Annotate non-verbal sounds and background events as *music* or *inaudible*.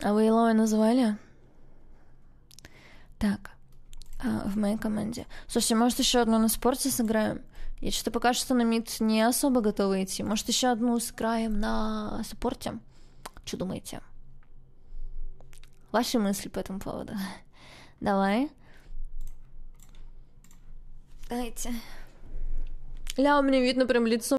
А вы Илоя назвали? Так, а, в моей команде. Слушайте, может, еще одну на спорте сыграем? Я что-то пока что на мид не особо готова идти. Может, еще одну сыграем на спорте? Что думаете? Ваши мысли по этому поводу. *laughs* Давай. Давайте. Ля, у меня видно прям лицо.